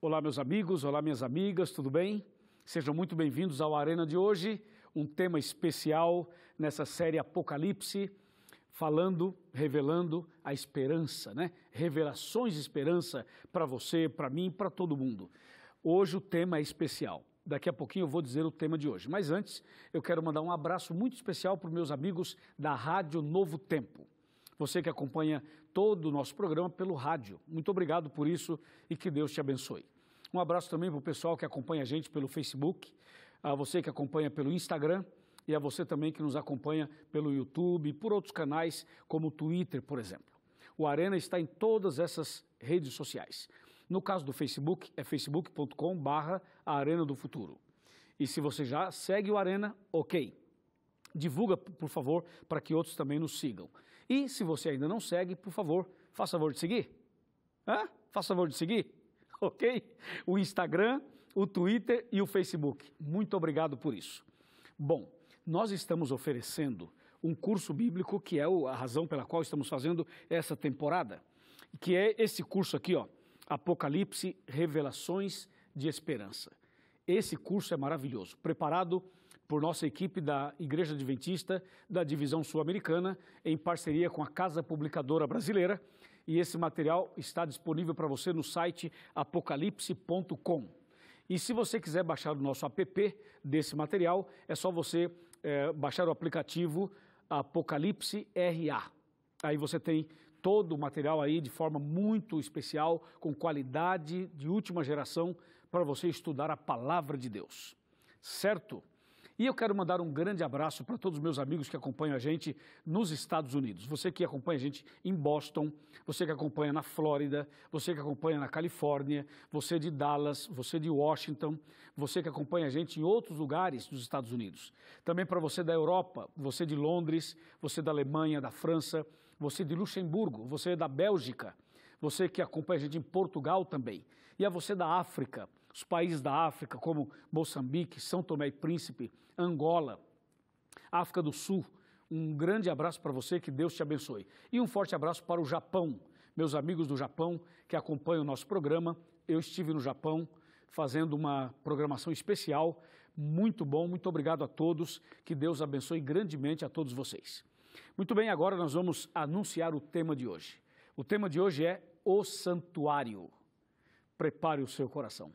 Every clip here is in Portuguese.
Olá, meus amigos, olá, minhas amigas, tudo bem? Sejam muito bem-vindos ao Arena de hoje, um tema especial nessa série Apocalipse, falando, revelando a esperança, né? Revelações de esperança para você, para mim, para todo mundo. Hoje o tema é especial. Daqui a pouquinho eu vou dizer o tema de hoje. Mas antes, eu quero mandar um abraço muito especial para os meus amigos da Rádio Novo Tempo. Você que acompanha todo o nosso programa pelo rádio. Muito obrigado por isso e que Deus te abençoe. Um abraço também para o pessoal que acompanha a gente pelo Facebook, a você que acompanha pelo Instagram e a você também que nos acompanha pelo YouTube e por outros canais, como o Twitter, por exemplo. O Arena está em todas essas redes sociais. No caso do Facebook, é facebook.com barra Arena do Futuro. E se você já segue o Arena, ok divulga, por favor, para que outros também nos sigam. E se você ainda não segue, por favor, faça favor de seguir. Hã? Faça favor de seguir, ok? O Instagram, o Twitter e o Facebook. Muito obrigado por isso. Bom, nós estamos oferecendo um curso bíblico que é a razão pela qual estamos fazendo essa temporada, que é esse curso aqui, ó, Apocalipse Revelações de Esperança. Esse curso é maravilhoso, preparado por nossa equipe da Igreja Adventista da Divisão Sul-Americana, em parceria com a Casa Publicadora Brasileira. E esse material está disponível para você no site apocalipse.com. E se você quiser baixar o nosso app desse material, é só você é, baixar o aplicativo Apocalipse RA. Aí você tem todo o material aí de forma muito especial, com qualidade de última geração, para você estudar a palavra de Deus. Certo? E eu quero mandar um grande abraço para todos os meus amigos que acompanham a gente nos Estados Unidos. Você que acompanha a gente em Boston, você que acompanha na Flórida, você que acompanha na Califórnia, você de Dallas, você de Washington, você que acompanha a gente em outros lugares dos Estados Unidos. Também para você da Europa, você de Londres, você da Alemanha, da França, você de Luxemburgo, você da Bélgica, você que acompanha a gente em Portugal também. E a você da África, os países da África, como Moçambique, São Tomé e Príncipe, Angola, África do Sul, um grande abraço para você, que Deus te abençoe. E um forte abraço para o Japão, meus amigos do Japão que acompanham o nosso programa. Eu estive no Japão fazendo uma programação especial, muito bom, muito obrigado a todos, que Deus abençoe grandemente a todos vocês. Muito bem, agora nós vamos anunciar o tema de hoje. O tema de hoje é o santuário. Prepare o seu coração.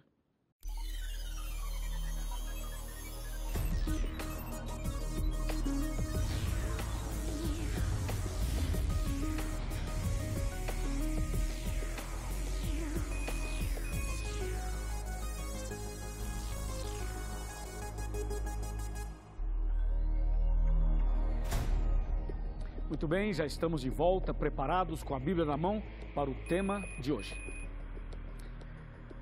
bem, já estamos de volta, preparados com a Bíblia na mão para o tema de hoje.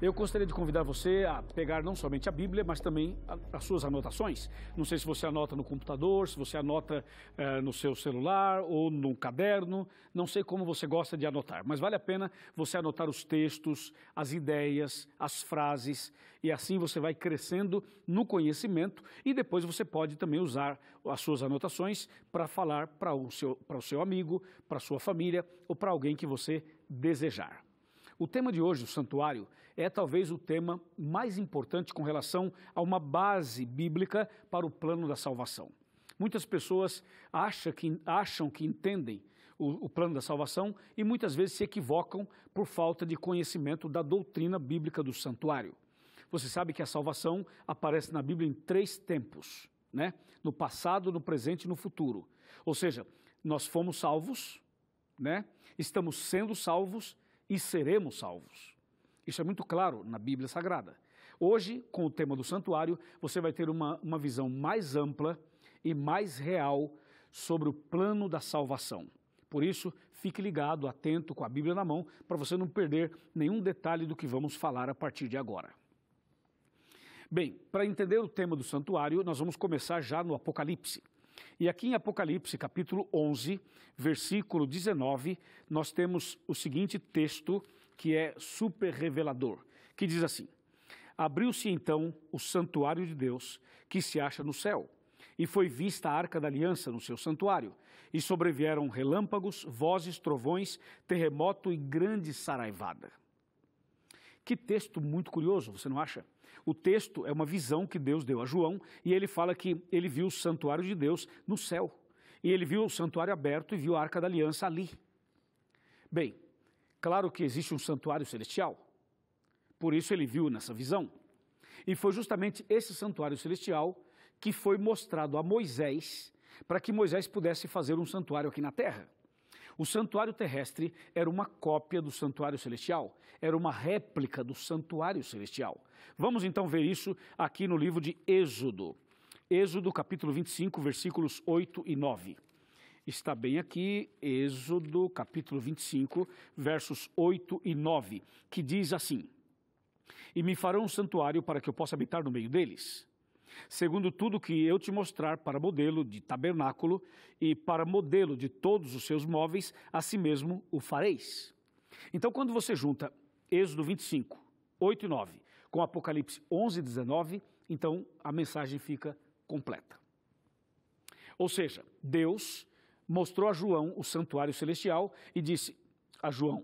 Eu gostaria de convidar você a pegar não somente a Bíblia, mas também a, as suas anotações. Não sei se você anota no computador, se você anota eh, no seu celular ou no caderno, não sei como você gosta de anotar, mas vale a pena você anotar os textos, as ideias, as frases, e assim você vai crescendo no conhecimento e depois você pode também usar as suas anotações para falar para o, seu, o seu amigo, para a sua família ou para alguém que você desejar. O tema de hoje, o santuário, é talvez o tema mais importante com relação a uma base bíblica para o plano da salvação. Muitas pessoas acham que, acham que entendem o, o, plano da salvação e muitas vezes se equivocam por falta de conhecimento da doutrina bíblica do santuário. Você sabe que a salvação aparece na Bíblia em três tempos, né? No passado, no presente e no futuro. Ou seja, nós fomos salvos, né? Estamos sendo salvos e seremos salvos. Isso é muito claro na Bíblia Sagrada. Hoje, com o tema do santuário, você vai ter uma, uma visão mais ampla e mais real sobre o plano da salvação. Por isso, fique ligado, atento, com a Bíblia na mão, para você não perder nenhum detalhe do que vamos falar a partir de agora. Bem, para entender o tema do santuário, nós vamos começar já no Apocalipse. E aqui em Apocalipse, capítulo 11, versículo 19, nós temos o seguinte texto que é super revelador, que diz assim: Abriu-se então o santuário de Deus, que se acha no céu, e foi vista a arca da aliança no seu santuário, e sobrevieram relâmpagos, vozes, trovões, terremoto e grande saraivada. Que texto muito curioso, você não acha? O texto é uma visão que Deus deu a João e ele fala que ele viu o santuário de Deus no céu. E ele viu o santuário aberto e viu a arca da aliança ali. Bem, Claro que existe um santuário celestial, por isso ele viu nessa visão. E foi justamente esse santuário celestial que foi mostrado a Moisés para que Moisés pudesse fazer um santuário aqui na terra. O santuário terrestre era uma cópia do santuário celestial, era uma réplica do santuário celestial. Vamos então ver isso aqui no livro de Êxodo. Êxodo capítulo 25, versículos 8 e 9 está bem aqui, Êxodo capítulo 25, versos 8 e 9, que diz assim: E me farão um santuário para que eu possa habitar no meio deles. Segundo tudo que eu te mostrar para modelo de tabernáculo e para modelo de todos os seus móveis, assim mesmo o fareis. Então, quando você junta Êxodo 25, 8 e 9, com Apocalipse 11 e 19, então a mensagem fica completa. Ou seja, Deus mostrou a João o santuário celestial e disse a João.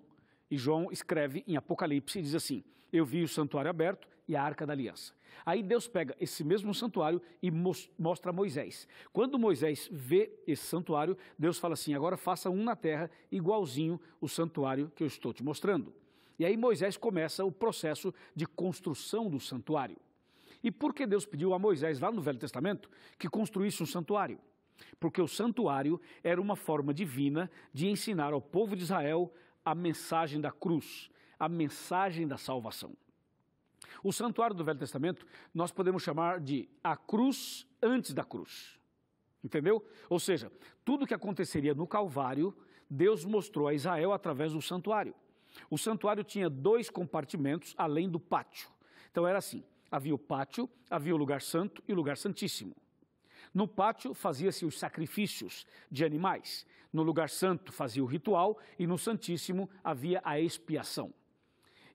E João escreve em Apocalipse e diz assim: Eu vi o santuário aberto e a arca da aliança. Aí Deus pega esse mesmo santuário e mostra a Moisés. Quando Moisés vê esse santuário, Deus fala assim: Agora faça um na terra igualzinho o santuário que eu estou te mostrando. E aí Moisés começa o processo de construção do santuário. E por que Deus pediu a Moisés, lá no Velho Testamento, que construísse um santuário? porque o santuário era uma forma divina de ensinar ao povo de Israel a mensagem da cruz, a mensagem da salvação. O santuário do Velho Testamento nós podemos chamar de a cruz antes da cruz. Entendeu? Ou seja, tudo o que aconteceria no Calvário, Deus mostrou a Israel através do santuário. O santuário tinha dois compartimentos além do pátio. Então era assim: havia o pátio, havia o lugar santo e o lugar santíssimo. No pátio fazia-se os sacrifícios de animais, no lugar santo fazia o ritual e no Santíssimo havia a expiação.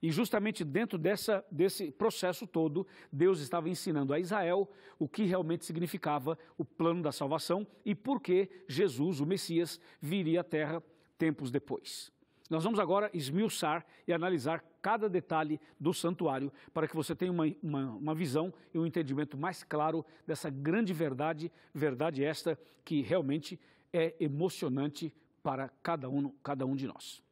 E justamente dentro dessa, desse processo todo, Deus estava ensinando a Israel o que realmente significava o plano da salvação e por que Jesus, o Messias, viria à terra tempos depois. Nós vamos agora esmiuçar e analisar cada detalhe do santuário para que você tenha uma, uma, uma, visão e um entendimento mais claro dessa grande verdade, verdade esta que realmente é emocionante para cada um, cada um de nós.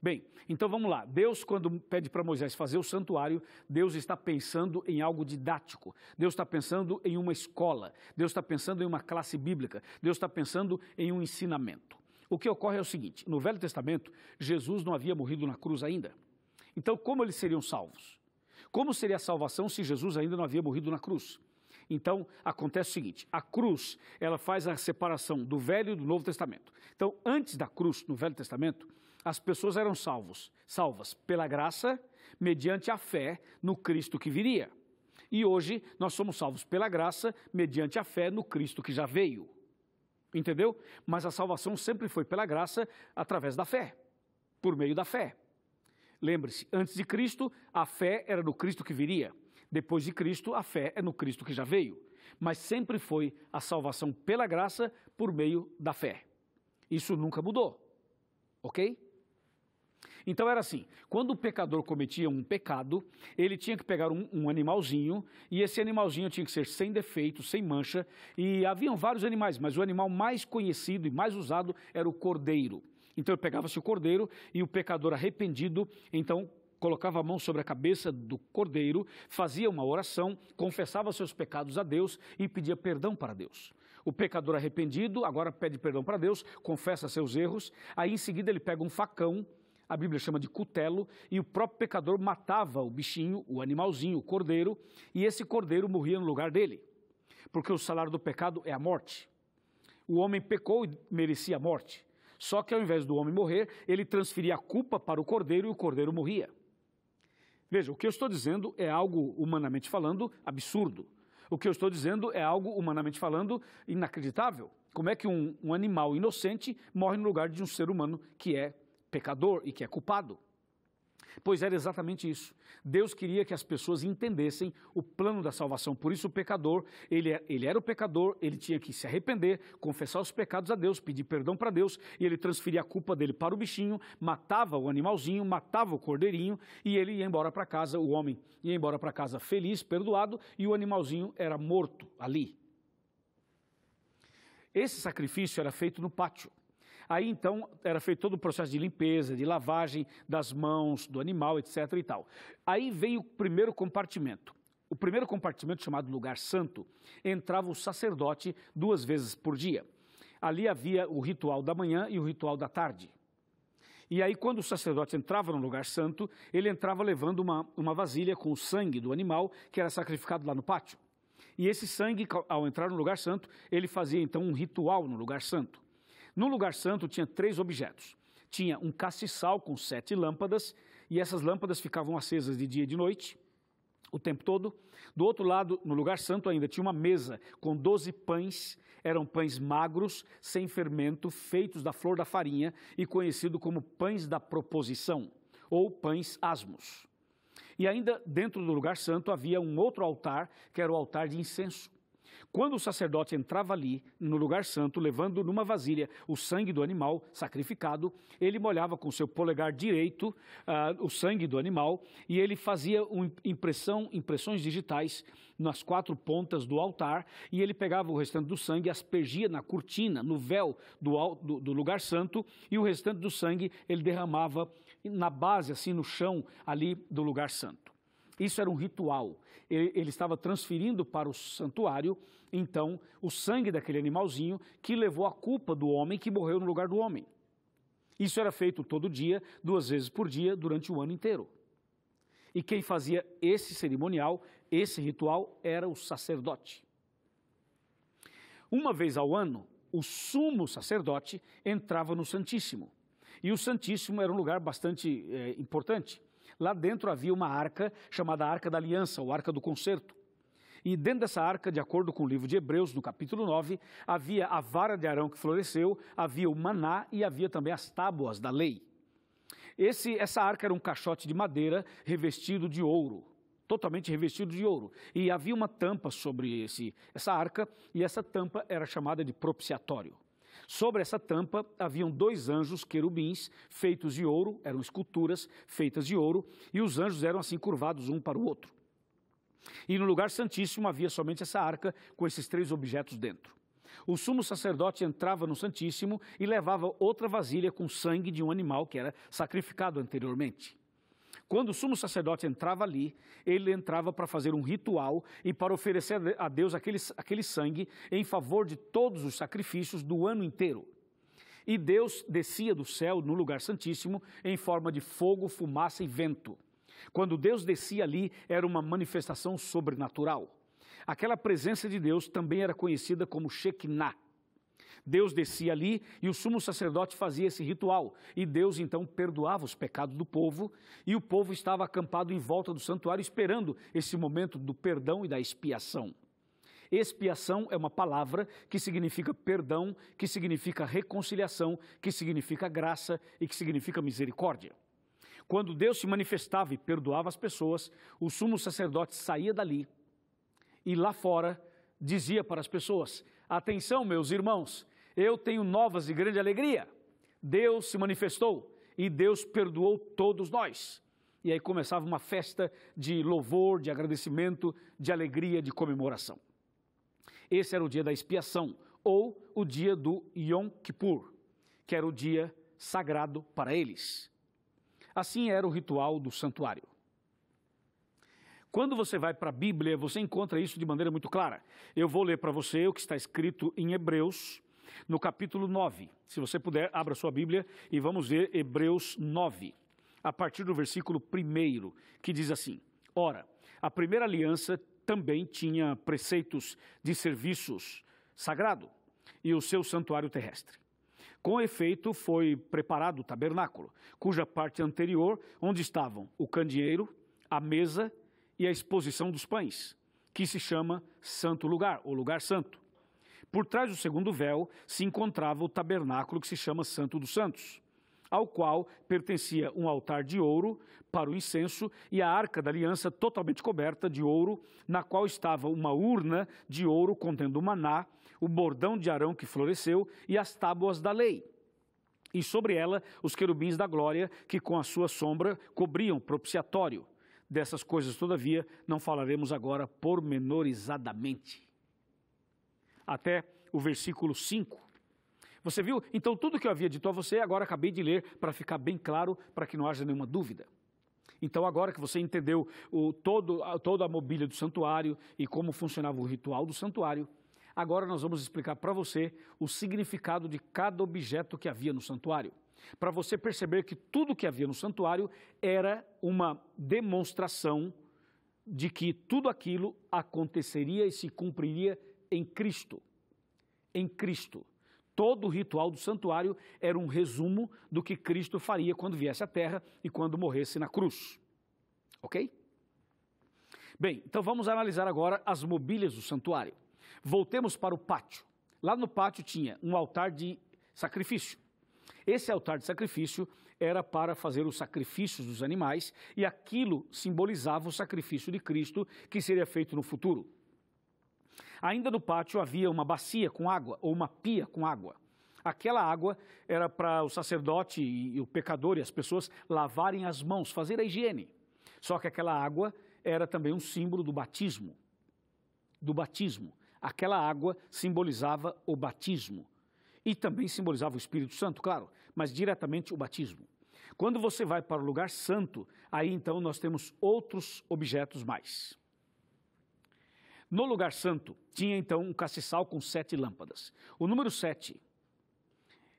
Bem, então vamos lá. Deus, quando pede para Moisés fazer o santuário, Deus está pensando em algo didático. Deus está pensando em uma escola. Deus está pensando em uma classe bíblica. Deus está pensando em um ensinamento. O que ocorre é o seguinte: no Velho Testamento, Jesus não havia morrido na cruz ainda. Então, como eles seriam salvos? Como seria a salvação se Jesus ainda não havia morrido na cruz? Então, acontece o seguinte: a cruz, ela faz a separação do Velho e do Novo Testamento. Então, antes da cruz, no Velho Testamento, as pessoas eram salvos, salvas pela graça, mediante a fé no Cristo que viria. E hoje nós somos salvos pela graça, mediante a fé no Cristo que já veio. Entendeu? Mas a salvação sempre foi pela graça, através da fé, por meio da fé. Lembre-se, antes de Cristo, a fé era no Cristo que viria. Depois de Cristo, a fé é no Cristo que já veio. Mas sempre foi a salvação pela graça por meio da fé. Isso nunca mudou. Ok? Então era assim: quando o pecador cometia um pecado, ele tinha que pegar um, um animalzinho, e esse animalzinho tinha que ser sem defeito, sem mancha, e haviam vários animais, mas o animal mais conhecido e mais usado era o cordeiro. Então pegava-se o cordeiro e o pecador arrependido, então colocava a mão sobre a cabeça do cordeiro, fazia uma oração, confessava seus pecados a Deus e pedia perdão para Deus. O pecador arrependido agora pede perdão para Deus, confessa seus erros, aí em seguida ele pega um facão a Bíblia chama de cutelo, e o próprio pecador matava o bichinho, o animalzinho, o cordeiro, e esse cordeiro morria no lugar dele, porque o salário do pecado é a morte. O homem pecou e merecia a morte. Só que ao invés do homem morrer, ele transferia a culpa para o cordeiro e o cordeiro morria. Veja, o que eu estou dizendo é algo, humanamente falando, absurdo. O que eu estou dizendo é algo, humanamente falando, inacreditável. Como é que um, um animal inocente morre no lugar de um ser humano que é pecador e que é culpado. Pois era exatamente isso. Deus queria que as pessoas entendessem o plano da salvação. Por isso, o pecador, ele, é, ele era o pecador, ele tinha que se arrepender, confessar os pecados a Deus, pedir perdão para Deus, e ele transferia a culpa dele para o bichinho, matava o animalzinho, matava o cordeirinho, e ele ia embora para casa, o homem ia embora para casa feliz, perdoado, e o animalzinho era morto ali. Esse sacrifício era feito no pátio. Aí então era feito todo o processo de limpeza, de lavagem das mãos do animal, etc. e tal. Aí veio o primeiro compartimento. O primeiro compartimento, chamado Lugar Santo, entrava o sacerdote duas vezes por dia. Ali havia o ritual da manhã e o ritual da tarde. E aí, quando o sacerdote entrava no lugar santo, ele entrava levando uma, uma vasilha com o sangue do animal que era sacrificado lá no pátio. E esse sangue, ao entrar no lugar santo, ele fazia então um ritual no lugar santo. No lugar santo tinha três objetos. Tinha um castiçal com sete lâmpadas, e essas lâmpadas ficavam acesas de dia e de noite, o tempo todo. Do outro lado, no lugar santo ainda, tinha uma mesa com doze pães, eram pães magros, sem fermento, feitos da flor da farinha e conhecido como pães da proposição, ou pães asmos. E ainda dentro do lugar santo havia um outro altar, que era o altar de incenso. Quando o sacerdote entrava ali, no lugar santo, levando numa vasilha o sangue do animal sacrificado, ele molhava com seu polegar direito uh, o sangue do animal e ele fazia um impressão, impressões digitais nas quatro pontas do altar e ele pegava o restante do sangue, aspergia na cortina, no véu do, do, do lugar santo e o restante do sangue ele derramava na base, assim no chão ali do lugar santo. Isso era um ritual. Ele estava transferindo para o santuário, então, o sangue daquele animalzinho que levou a culpa do homem que morreu no lugar do homem. Isso era feito todo dia, duas vezes por dia, durante o ano inteiro. E quem fazia esse cerimonial, esse ritual, era o sacerdote. Uma vez ao ano, o sumo sacerdote entrava no Santíssimo. E o Santíssimo era um lugar bastante é, importante. Lá dentro havia uma arca chamada Arca da Aliança, ou Arca do Concerto. E dentro dessa arca, de acordo com o livro de Hebreus, no capítulo 9, havia a vara de Arão que floresceu, havia o maná e havia também as tábuas da lei. Esse, essa arca era um caixote de madeira revestido de ouro, totalmente revestido de ouro. E havia uma tampa sobre esse, essa arca, e essa tampa era chamada de propiciatório. Sobre essa tampa haviam dois anjos querubins feitos de ouro, eram esculturas feitas de ouro, e os anjos eram assim curvados um para o outro. E no lugar santíssimo havia somente essa arca com esses três objetos dentro. O sumo sacerdote entrava no Santíssimo e levava outra vasilha com sangue de um animal que era sacrificado anteriormente. Quando o sumo sacerdote entrava ali, ele entrava para fazer um ritual e para oferecer a Deus aquele, aquele sangue em favor de todos os sacrifícios do ano inteiro. E Deus descia do céu no lugar santíssimo em forma de fogo, fumaça e vento. Quando Deus descia ali, era uma manifestação sobrenatural. Aquela presença de Deus também era conhecida como Shekinah Deus descia ali e o sumo sacerdote fazia esse ritual. E Deus então perdoava os pecados do povo, e o povo estava acampado em volta do santuário esperando esse momento do perdão e da expiação. Expiação é uma palavra que significa perdão, que significa reconciliação, que significa graça e que significa misericórdia. Quando Deus se manifestava e perdoava as pessoas, o sumo sacerdote saía dali e lá fora dizia para as pessoas: Atenção, meus irmãos, eu tenho novas de grande alegria. Deus se manifestou e Deus perdoou todos nós. E aí começava uma festa de louvor, de agradecimento, de alegria, de comemoração. Esse era o dia da expiação, ou o dia do Yom Kippur, que era o dia sagrado para eles. Assim era o ritual do santuário. Quando você vai para a Bíblia, você encontra isso de maneira muito clara. Eu vou ler para você o que está escrito em Hebreus, no capítulo 9. Se você puder, abra sua Bíblia e vamos ver Hebreus 9, a partir do versículo 1, que diz assim: Ora, a primeira aliança também tinha preceitos de serviços sagrado e o seu santuário terrestre. Com efeito, foi preparado o tabernáculo, cuja parte anterior, onde estavam o candeeiro, a mesa e a exposição dos pães, que se chama Santo Lugar, ou Lugar Santo. Por trás do segundo véu se encontrava o tabernáculo que se chama Santo dos Santos, ao qual pertencia um altar de ouro para o incenso e a arca da aliança totalmente coberta de ouro, na qual estava uma urna de ouro contendo o maná, o bordão de Arão que floresceu e as tábuas da lei. E sobre ela os querubins da glória que com a sua sombra cobriam propiciatório Dessas coisas, todavia, não falaremos agora pormenorizadamente. Até o versículo 5. Você viu? Então, tudo que eu havia dito a você, agora acabei de ler para ficar bem claro, para que não haja nenhuma dúvida. Então, agora que você entendeu o, todo, toda a mobília do santuário e como funcionava o ritual do santuário, agora nós vamos explicar para você o significado de cada objeto que havia no santuário para você perceber que tudo que havia no santuário era uma demonstração de que tudo aquilo aconteceria e se cumpriria em Cristo. Em Cristo. Todo o ritual do santuário era um resumo do que Cristo faria quando viesse à terra e quando morresse na cruz. Ok? Bem, então vamos analisar agora as mobílias do santuário. Voltemos para o pátio. Lá no pátio tinha um altar de sacrifício esse altar de sacrifício era para fazer os sacrifícios dos animais e aquilo simbolizava o sacrifício de Cristo que seria feito no futuro. Ainda no pátio havia uma bacia com água ou uma pia com água. Aquela água era para o sacerdote e o pecador e as pessoas lavarem as mãos, fazer a higiene. Só que aquela água era também um símbolo do batismo. Do batismo. Aquela água simbolizava o batismo, e também simbolizava o Espírito Santo, claro, mas diretamente o batismo. Quando você vai para o lugar santo, aí então nós temos outros objetos mais. No lugar santo tinha então um castiçal com sete lâmpadas. O número sete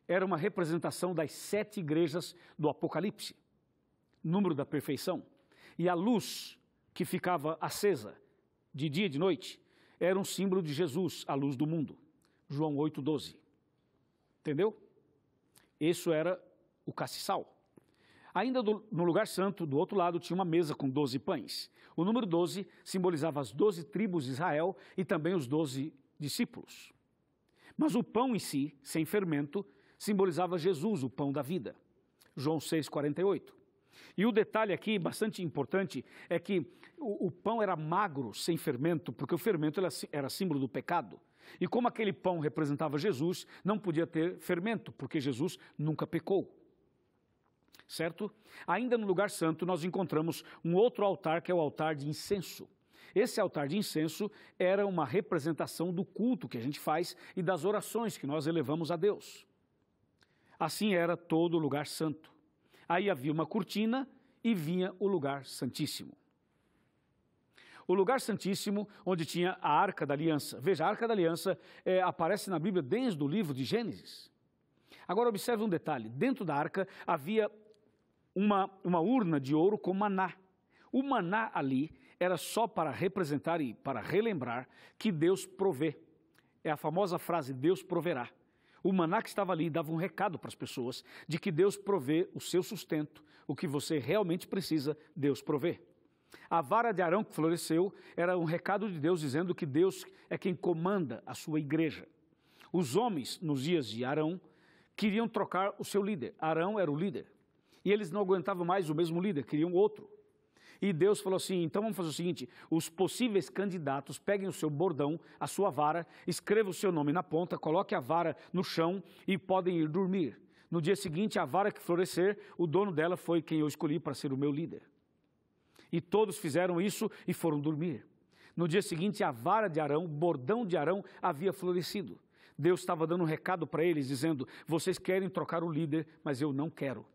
era uma representação das sete igrejas do Apocalipse, número da perfeição. E a luz que ficava acesa de dia e de noite era um símbolo de Jesus, a luz do mundo. João 12. Entendeu? Isso era o caciçal. Ainda do, no lugar santo, do outro lado, tinha uma mesa com doze pães. O número doze simbolizava as doze tribos de Israel e também os doze discípulos. Mas o pão em si, sem fermento, simbolizava Jesus, o pão da vida. João 48. E o detalhe aqui, bastante importante, é que o, o, pão era magro, sem fermento, porque o fermento era, era símbolo do pecado. E como aquele pão representava Jesus, não podia ter fermento, porque Jesus nunca pecou. Certo? Ainda no lugar santo, nós encontramos um outro altar, que é o altar de incenso. Esse altar de incenso era uma representação do culto que a gente faz e das orações que nós elevamos a Deus. Assim era todo o lugar santo. Aí havia uma cortina e vinha o lugar santíssimo o lugar santíssimo onde tinha a Arca da Aliança. Veja, a Arca da Aliança é, aparece na Bíblia desde o livro de Gênesis. Agora observe um detalhe: dentro da arca havia uma, uma urna de ouro com maná. O maná ali era só para representar e para relembrar que Deus provê. É a famosa frase: Deus proverá. O maná que estava ali dava um recado para as pessoas de que Deus provê o seu sustento, o que você realmente precisa, Deus provê. A vara de Arão que floresceu era um recado de Deus dizendo que Deus é quem comanda a sua igreja. Os homens, nos dias de Arão, queriam trocar o seu líder. Arão era o líder. E eles não aguentavam mais o mesmo líder, queriam outro. E Deus falou assim: então vamos fazer o seguinte: os possíveis candidatos peguem o seu bordão, a sua vara, escrevam o seu nome na ponta, coloquem a vara no chão e podem ir dormir. No dia seguinte, a vara que florescer, o dono dela foi quem eu escolhi para ser o meu líder. E todos fizeram isso e foram dormir. No dia seguinte, a vara de Arão, o bordão de Arão, havia florescido. Deus estava dando um recado para eles, dizendo: Vocês querem trocar o líder, mas eu não quero.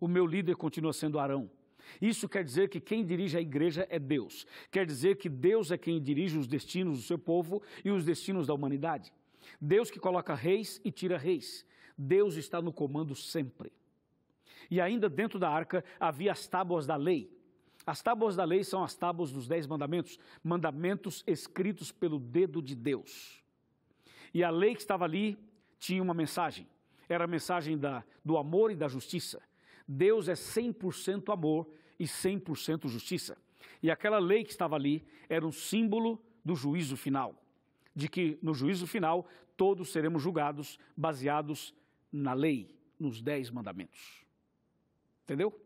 O meu líder continua sendo Arão. Isso quer dizer que quem dirige a igreja é Deus. Quer dizer que Deus é quem dirige os destinos do seu povo e os destinos da humanidade. Deus que coloca reis e tira reis. Deus está no comando sempre. E ainda dentro da arca havia as tábuas da lei. As tábuas da lei são as tábuas dos dez mandamentos, mandamentos escritos pelo dedo de Deus. E a lei que estava ali tinha uma mensagem. Era a mensagem da, do amor e da justiça. Deus é 100% amor e 100% justiça. E aquela lei que estava ali era um símbolo do juízo final, de que no juízo final todos seremos julgados baseados na lei, nos dez mandamentos. Entendeu?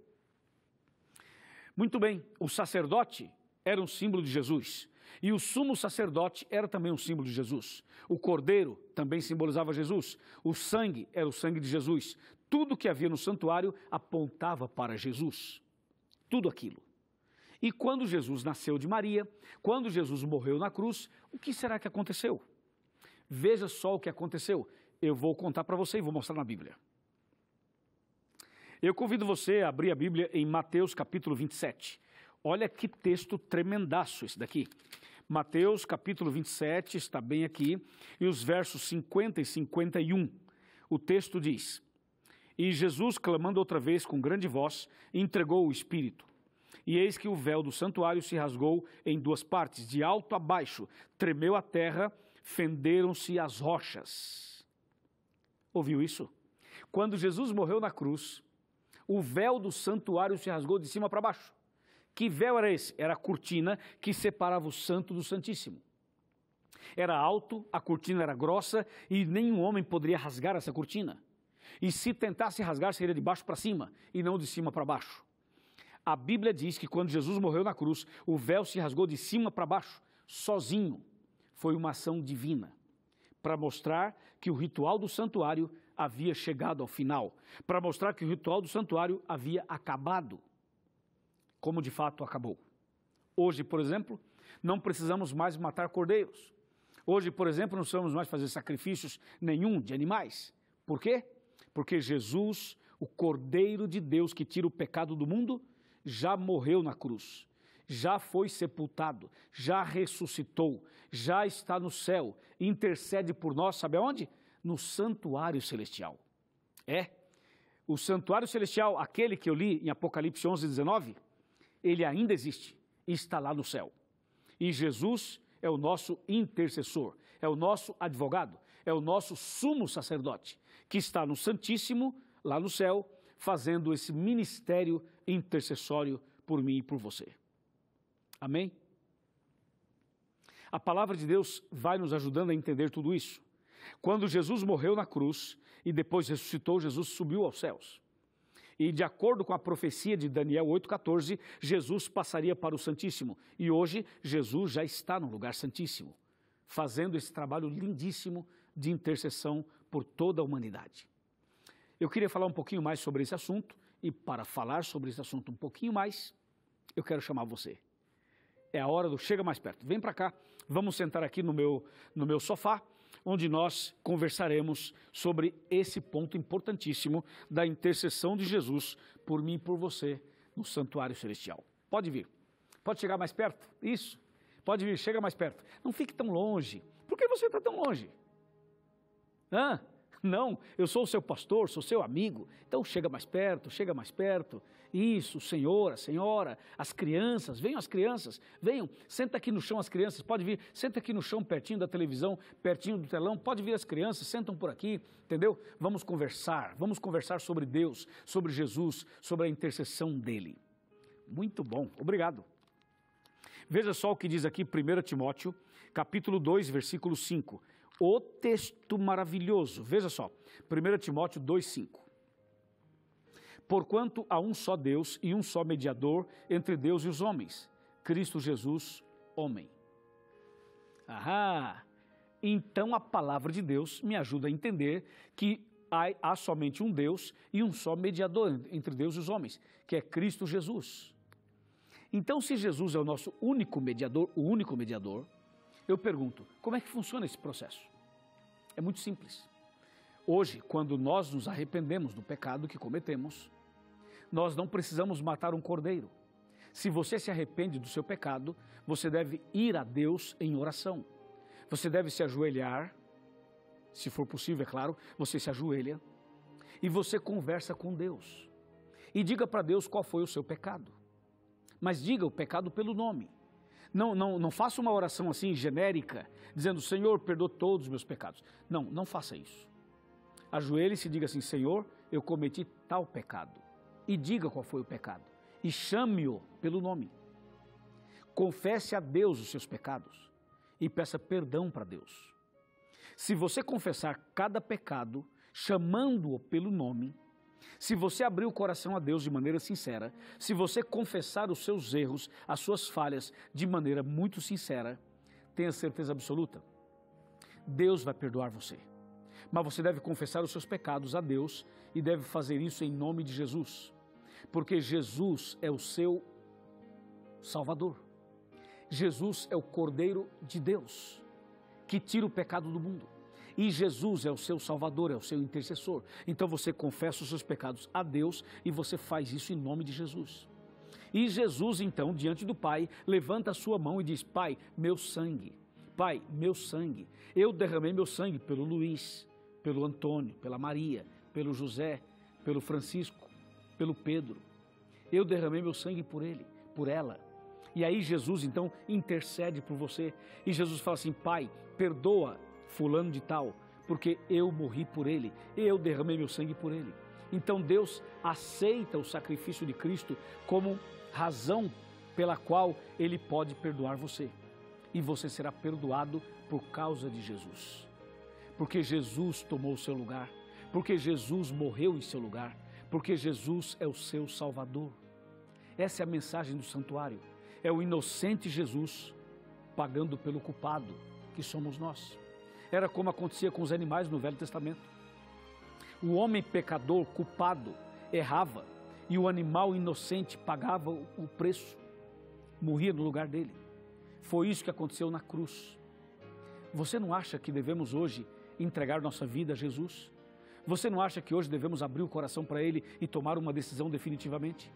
Muito bem, o sacerdote era um símbolo de Jesus. E o sumo sacerdote era também um símbolo de Jesus. O cordeiro também simbolizava Jesus. O sangue era o sangue de Jesus. Tudo que havia no santuário apontava para Jesus. Tudo aquilo. E quando Jesus nasceu de Maria, quando Jesus morreu na cruz, o que será que aconteceu? Veja só o que aconteceu. Eu vou contar para você e vou mostrar na Bíblia. Eu convido você a abrir a Bíblia em Mateus capítulo 27. Olha que texto tremendaço esse daqui. Mateus capítulo 27 está bem aqui, e os versos 50 e 51. O texto diz: E Jesus, clamando outra vez com grande voz, entregou o Espírito. E eis que o véu do santuário se rasgou em duas partes, de alto a baixo, tremeu a terra, fenderam-se as rochas. Ouviu isso? Quando Jesus morreu na cruz, o véu do santuário se rasgou de cima para baixo. Que véu era esse? Era a cortina que separava o santo do santíssimo. Era alto, a cortina era grossa e nenhum homem poderia rasgar essa cortina. E se tentasse rasgar, seria de baixo para cima e não de cima para baixo. A Bíblia diz que quando Jesus morreu na cruz, o véu se rasgou de cima para baixo, sozinho. Foi uma ação divina para mostrar que o ritual do santuário havia chegado ao final, para mostrar que o ritual do santuário havia acabado, como de fato acabou. Hoje, por exemplo, não precisamos mais matar cordeiros. Hoje, por exemplo, não precisamos mais fazer sacrifícios nenhum de animais. Por quê? Porque Jesus, o Cordeiro de Deus que tira o pecado do mundo, já morreu na cruz, já foi sepultado, já ressuscitou, já está no céu, intercede por nós, sabe aonde? no santuário celestial. É, o santuário celestial, aquele que eu li em Apocalipse 11, 19, ele ainda existe e está lá no céu. E Jesus é o nosso intercessor, é o nosso advogado, é o nosso sumo sacerdote, que está no Santíssimo, lá no céu, fazendo esse ministério intercessório por mim e por você. Amém? A palavra de Deus vai nos ajudando a entender tudo isso. Quando Jesus morreu na cruz e depois ressuscitou, Jesus subiu aos céus. E de acordo com a profecia de Daniel 8,14, Jesus passaria para o Santíssimo. E hoje, Jesus já está no lugar Santíssimo, fazendo esse trabalho lindíssimo de intercessão por toda a humanidade. Eu queria falar um pouquinho mais sobre esse assunto, e para falar sobre esse assunto um pouquinho mais, eu quero chamar você. É a hora do chega mais perto. Vem para cá, vamos sentar aqui no meu, no meu sofá onde nós conversaremos sobre esse ponto importantíssimo da intercessão de Jesus por mim e por você no santuário celestial. Pode vir. Pode chegar mais perto? Isso. Pode vir, chega mais perto. Não fique tão longe. Por que você está tão longe? Hã? Não, eu sou o seu pastor, sou seu amigo. Então chega mais perto, chega mais perto. Isso, senhora, senhora, as crianças, venham as crianças, venham, senta aqui no chão as crianças, pode vir, senta aqui no chão pertinho da televisão, pertinho do telão, pode vir as crianças, sentam por aqui, entendeu? Vamos conversar, vamos conversar sobre Deus, sobre Jesus, sobre a intercessão dele. Muito bom, obrigado. Veja só o que diz aqui 1 Timóteo, capítulo 2, versículo 5. O texto maravilhoso, veja só, 1 Timóteo 2,5. Porquanto há um só Deus e um só mediador entre Deus e os homens, Cristo Jesus, homem. Ahá! Então a palavra de Deus me ajuda a entender que há, somente um Deus e um só mediador entre Deus e os homens, que é Cristo Jesus. Então, se Jesus é o nosso único mediador, o único mediador, eu pergunto, como é que funciona esse processo? É muito simples. Hoje, quando nós nos arrependemos do pecado que cometemos, nós não precisamos matar um cordeiro. Se você se arrepende do seu pecado, você deve ir a Deus em oração. Você deve se ajoelhar, se for possível, é claro, você se ajoelha e você conversa com Deus. E diga para Deus qual foi o seu pecado. Mas diga o pecado pelo nome. Não, não, não faça uma oração assim genérica, dizendo: Senhor, perdoa todos os meus pecados. Não, não faça isso. Ajoelhe-se e diga assim: Senhor, eu cometi tal pecado. E diga qual foi o pecado. E chame-o pelo nome. Confesse a Deus os seus pecados e peça perdão para Deus. Se você confessar cada pecado, chamando-o pelo nome, se você abrir o coração a Deus de maneira sincera, se você confessar os seus erros, as suas falhas de maneira muito sincera, tenha certeza absoluta, Deus vai perdoar você. Mas você deve confessar os seus pecados a Deus e deve fazer isso em nome de Jesus, porque Jesus é o seu Salvador. Jesus é o Cordeiro de Deus que tira o pecado do mundo. E Jesus é o seu Salvador, é o seu intercessor. Então você confessa os seus pecados a Deus e você faz isso em nome de Jesus. E Jesus, então, diante do Pai, levanta a sua mão e diz: Pai, meu sangue, Pai, meu sangue. Eu derramei meu sangue pelo Luiz, pelo Antônio, pela Maria, pelo José, pelo Francisco, pelo Pedro. Eu derramei meu sangue por ele, por ela. E aí Jesus então intercede por você. E Jesus fala assim: Pai, perdoa fulano de tal, porque eu morri por ele, eu derramei meu sangue por ele. Então Deus aceita o sacrifício de Cristo como razão pela qual ele pode perdoar você. E você será perdoado por causa de Jesus. Porque Jesus tomou o seu lugar, porque Jesus morreu em seu lugar, porque Jesus é o seu Salvador. Essa é a mensagem do santuário. É o inocente Jesus pagando pelo culpado que somos nós. Era como acontecia com os animais no Velho Testamento. O homem pecador, culpado, errava e o animal inocente pagava o preço, morria no lugar dele. Foi isso que aconteceu na cruz. Você não acha que devemos hoje entregar nossa vida a Jesus? Você não acha que hoje devemos abrir o coração para Ele e tomar uma decisão definitivamente?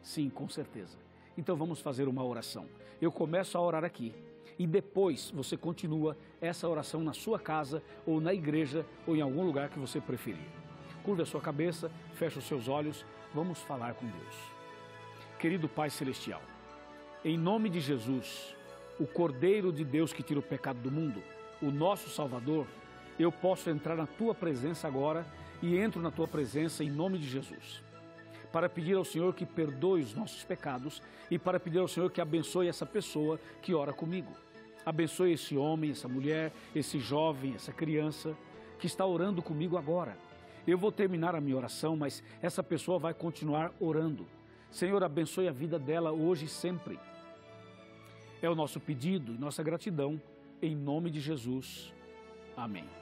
Sim, com certeza. Então vamos fazer uma oração. Eu começo a orar aqui e depois você continua essa oração na sua casa ou na igreja ou em algum lugar que você preferir. Curva a sua cabeça, feche os seus olhos, vamos falar com Deus. Querido Pai Celestial, em nome de Jesus, o Cordeiro de Deus que tira o pecado do mundo, o nosso Salvador, eu posso entrar na tua presença agora e entro na tua presença em nome de Jesus para pedir ao Senhor que perdoe os nossos pecados e para pedir ao Senhor que abençoe essa pessoa que ora comigo. Abençoe esse homem, essa mulher, esse jovem, essa criança que está orando comigo agora. Eu vou terminar a minha oração, mas essa pessoa vai continuar orando. Senhor, abençoe a vida dela hoje e sempre. É o nosso pedido e nossa gratidão, em nome de Jesus. Amém.